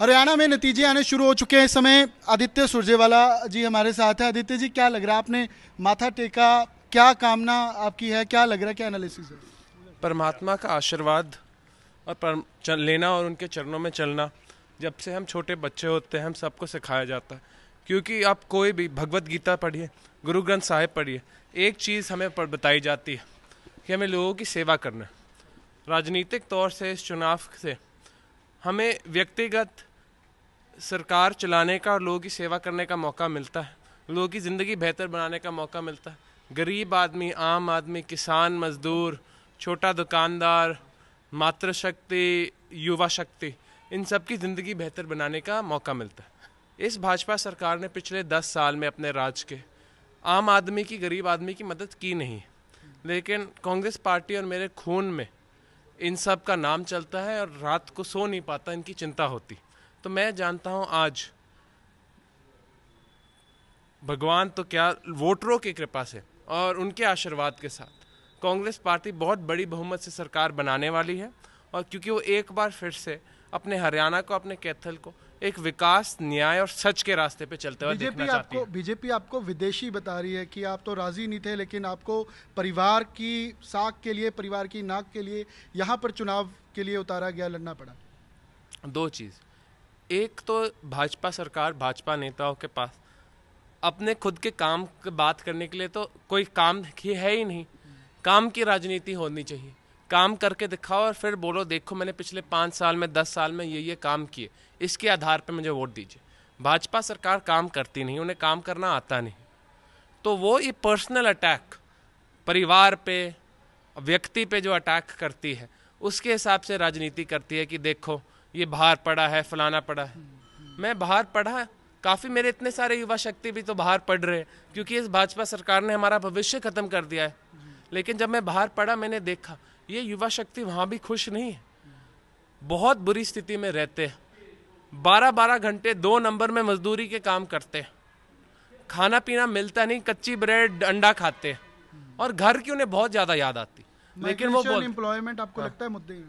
हरियाणा में नतीजे आने शुरू हो चुके हैं इस समय आदित्य सुरजेवाला जी हमारे साथ हैं आदित्य जी क्या लग रहा है आपने माथा टेका क्या कामना आपकी है क्या लग रहा है क्या एनालिसिस है परमात्मा का आशीर्वाद और पर लेना और उनके चरणों में चलना जब से हम छोटे बच्चे होते हैं हम सबको सिखाया जाता है क्योंकि आप कोई भी भगवत गीता पढ़िए गुरु ग्रंथ साहिब पढ़िए एक चीज़ हमें पर बताई जाती है कि हमें लोगों की सेवा करना राजनीतिक तौर से इस चुनाव से हमें व्यक्तिगत सरकार चलाने का और लोगों की सेवा करने का मौका मिलता है लोगों की ज़िंदगी बेहतर बनाने का मौका मिलता है गरीब आदमी आम आदमी किसान मज़दूर छोटा दुकानदार मातृशक्ति युवा शक्ति इन सब की ज़िंदगी बेहतर बनाने का मौका मिलता है इस भाजपा सरकार ने पिछले दस साल में अपने राज के आम आदमी की गरीब आदमी की मदद की नहीं लेकिन कांग्रेस पार्टी और मेरे खून में इन सब का नाम चलता है और रात को सो नहीं पाता इनकी चिंता होती तो मैं जानता हूँ आज भगवान तो क्या वोटरों की कृपा से और उनके आशीर्वाद के साथ कांग्रेस पार्टी बहुत बड़ी बहुमत से सरकार बनाने वाली है और क्योंकि वो एक बार फिर से अपने हरियाणा को अपने कैथल को एक विकास न्याय और सच के रास्ते पे चलते हुए देखना आपको है बीजेपी आपको विदेशी बता रही है कि आप तो राजी नहीं थे लेकिन आपको परिवार की साख के लिए परिवार की नाक के लिए यहाँ पर चुनाव के लिए उतारा गया लड़ना पड़ा दो चीज़ एक तो भाजपा सरकार भाजपा नेताओं के पास अपने खुद के काम के बात करने के लिए तो कोई काम ही है ही नहीं काम की राजनीति होनी चाहिए काम करके दिखाओ और फिर बोलो देखो मैंने पिछले पाँच साल में दस साल में ये ये काम किए इसके आधार पर मुझे वोट दीजिए भाजपा सरकार काम करती नहीं उन्हें काम करना आता नहीं तो वो ये पर्सनल अटैक परिवार पे व्यक्ति पे जो अटैक करती है उसके हिसाब से राजनीति करती है कि देखो ये बाहर पड़ा है फलाना पड़ा है मैं बाहर पढ़ा काफ़ी मेरे इतने सारे युवा शक्ति भी तो बाहर पढ़ रहे हैं क्योंकि इस भाजपा सरकार ने हमारा भविष्य ख़त्म कर दिया है लेकिन जब मैं बाहर पढ़ा मैंने देखा ये युवा शक्ति वहाँ भी खुश नहीं है बहुत बुरी स्थिति में रहते हैं बारह बारह घंटे दो नंबर में मजदूरी के काम करते हैं खाना पीना मिलता नहीं कच्ची ब्रेड अंडा खाते हैं और घर की उन्हें बहुत ज़्यादा याद आती लेकिन वो एम्प्लॉयमेंट आपको हाँ। लगता है मुद्दे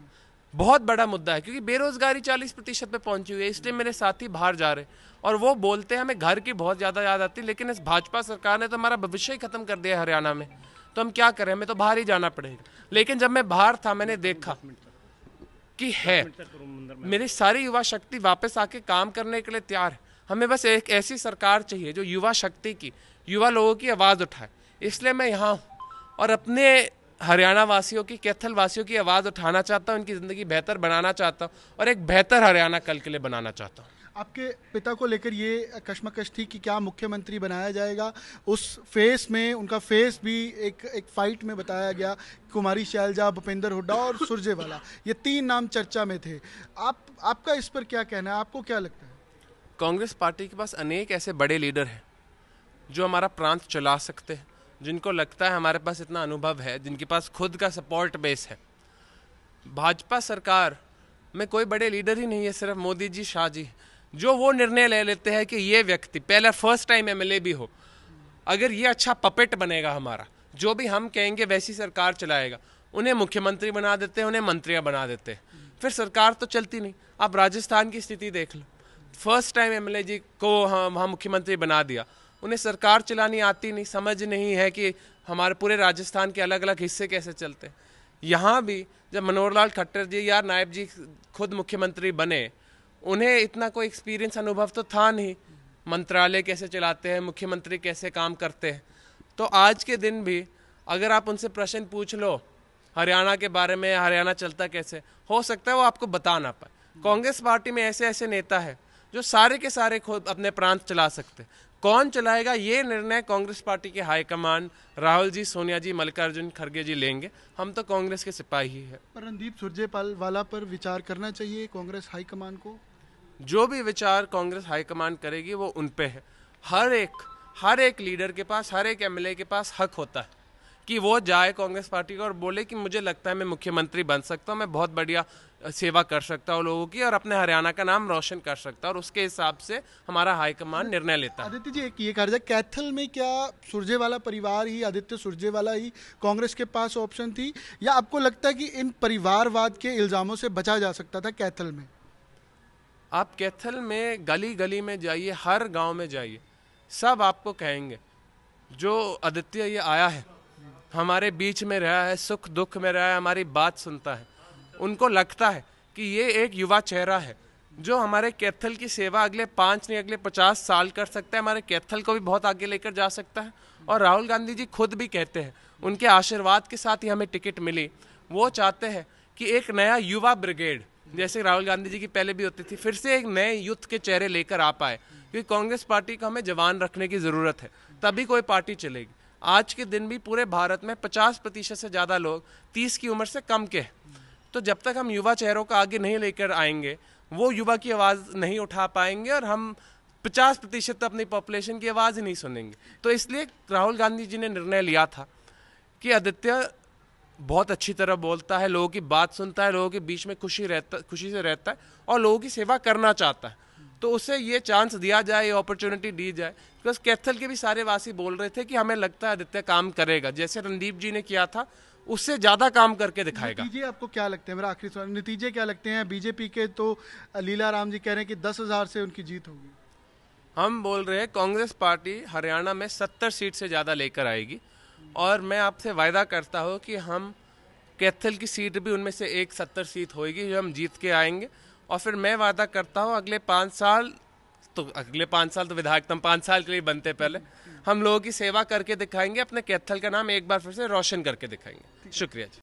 बहुत बड़ा मुद्दा है क्योंकि बेरोजगारी चालीस प्रतिशत पर पहुंची हुई है इसलिए मेरे साथी बाहर जा रहे हैं और वो बोलते हैं हमें घर की बहुत ज़्यादा याद आती है लेकिन इस भाजपा सरकार ने तो हमारा भविष्य ही खत्म कर दिया है हरियाणा में तो हम क्या करें हमें तो बाहर ही जाना पड़ेगा लेकिन जब मैं बाहर था मैंने देखा कि है मेरी सारी युवा शक्ति वापस आके काम करने के लिए तैयार है हमें बस एक ऐसी सरकार चाहिए जो युवा शक्ति की युवा लोगों की आवाज़ उठाए इसलिए मैं यहाँ हूँ और अपने हरियाणा वासियों की कैथल वासियों की आवाज़ उठाना चाहता हूँ इनकी ज़िंदगी बेहतर बनाना चाहता हूँ और एक बेहतर हरियाणा कल के लिए बनाना चाहता हूँ आपके पिता को लेकर ये कश्मकश थी कि क्या मुख्यमंत्री बनाया जाएगा उस फेस में उनका फेस भी एक एक फाइट में बताया गया कुमारी शैलजा भूपेंद्र हुड्डा और सुरजेवाला ये तीन नाम चर्चा में थे आप आपका इस पर क्या कहना है आपको क्या लगता है कांग्रेस पार्टी के पास अनेक ऐसे बड़े लीडर हैं जो हमारा प्रांत चला सकते हैं जिनको लगता है हमारे पास इतना अनुभव है जिनके पास खुद का सपोर्ट बेस है भाजपा सरकार में कोई बड़े लीडर ही नहीं है सिर्फ मोदी जी शाह जी जो वो निर्णय ले लेते हैं कि ये व्यक्ति पहला फर्स्ट टाइम एम भी हो अगर ये अच्छा पपेट बनेगा हमारा जो भी हम कहेंगे वैसी सरकार चलाएगा उन्हें मुख्यमंत्री बना देते हैं उन्हें मंत्रियाँ बना देते हैं फिर सरकार तो चलती नहीं आप राजस्थान की स्थिति देख लो फर्स्ट टाइम एम जी को वहाँ मुख्यमंत्री बना दिया उन्हें सरकार चलानी आती नहीं समझ नहीं है कि हमारे पूरे राजस्थान के अलग अलग हिस्से कैसे चलते हैं यहाँ भी जब मनोहर लाल खट्टर जी या नायब जी खुद मुख्यमंत्री बने उन्हें इतना कोई एक्सपीरियंस अनुभव तो था नहीं मंत्रालय कैसे चलाते हैं मुख्यमंत्री कैसे काम करते हैं तो आज के दिन भी अगर आप उनसे प्रश्न पूछ लो हरियाणा के बारे में हरियाणा चलता कैसे हो सकता है वो आपको बता ना पाए कांग्रेस पार्टी में ऐसे ऐसे नेता है जो सारे के सारे खुद अपने प्रांत चला सकते कौन चलाएगा ये निर्णय कांग्रेस पार्टी के हाईकमान राहुल जी सोनिया जी मल्लिकार्जुन खड़गे जी लेंगे हम तो कांग्रेस के सिपाही है पर रणदीप सुरजेपाल वाला पर विचार करना चाहिए कांग्रेस हाईकमान को जो भी विचार कांग्रेस हाईकमान करेगी वो उन पे है हर एक हर एक लीडर के पास हर एक एमएलए के पास हक होता है कि वो जाए कांग्रेस पार्टी को और बोले कि मुझे लगता है मैं मुख्यमंत्री बन सकता हूँ मैं बहुत बढ़िया सेवा कर सकता हूँ लोगों की और अपने हरियाणा का नाम रोशन कर सकता है और उसके हिसाब से हमारा हाईकमान निर्णय लेता है आदित्य जी एक ये कार्य कैथल में क्या सुरजेवाला परिवार ही आदित्य सुरजेवाला ही कांग्रेस के पास ऑप्शन थी या आपको लगता है कि इन परिवारवाद के इल्ज़ामों से बचा जा सकता था कैथल में आप कैथल में गली गली में जाइए हर गांव में जाइए सब आपको कहेंगे जो आदित्य ये आया है हमारे बीच में रहा है सुख दुख में रहा है हमारी बात सुनता है उनको लगता है कि ये एक युवा चेहरा है जो हमारे कैथल की सेवा अगले पाँच नहीं अगले पचास साल कर सकता है हमारे कैथल को भी बहुत आगे लेकर जा सकता है और राहुल गांधी जी खुद भी कहते हैं उनके आशीर्वाद के साथ ही हमें टिकट मिली वो चाहते हैं कि एक नया युवा ब्रिगेड जैसे राहुल गांधी जी की पहले भी होती थी फिर से एक नए युद्ध के चेहरे लेकर आ पाए क्योंकि कांग्रेस पार्टी को हमें जवान रखने की ज़रूरत है तभी कोई पार्टी चलेगी आज के दिन भी पूरे भारत में 50 प्रतिशत से ज़्यादा लोग 30 की उम्र से कम के तो जब तक हम युवा चेहरों को आगे नहीं लेकर आएंगे वो युवा की आवाज़ नहीं उठा पाएंगे और हम पचास प्रतिशत अपनी पॉपुलेशन की आवाज़ ही नहीं सुनेंगे तो इसलिए राहुल गांधी जी ने निर्णय लिया था कि आदित्य बहुत अच्छी तरह बोलता है लोगों की बात सुनता है लोगों के बीच में खुशी रहता खुशी से रहता है और लोगों की सेवा करना चाहता है तो उसे ये चांस दिया जाए ये अपॉर्चुनिटी दी जाए बिकॉज कैथल के भी सारे वासी बोल रहे थे कि हमें लगता है आदित्य काम करेगा जैसे रणदीप जी ने किया था उससे ज्यादा काम करके दिखाएगा नतीजे आपको क्या लगते हैं मेरा आखिरी सवाल नतीजे क्या लगते हैं बीजेपी के तो लीला राम जी कह रहे हैं कि दस हजार से उनकी जीत होगी हम बोल रहे हैं कांग्रेस पार्टी हरियाणा में सत्तर सीट से ज़्यादा लेकर आएगी और मैं आपसे वायदा करता हूँ कि हम कैथल की सीट भी उनमें से एक सत्तर सीट होगी जो हम जीत के आएंगे और फिर मैं वादा करता हूँ अगले पाँच साल तो अगले पाँच साल तो विधायक तो हम पाँच साल के लिए बनते पहले हम लोगों की सेवा करके दिखाएंगे अपने कैथल का नाम एक बार फिर से रोशन करके दिखाएंगे शुक्रिया जी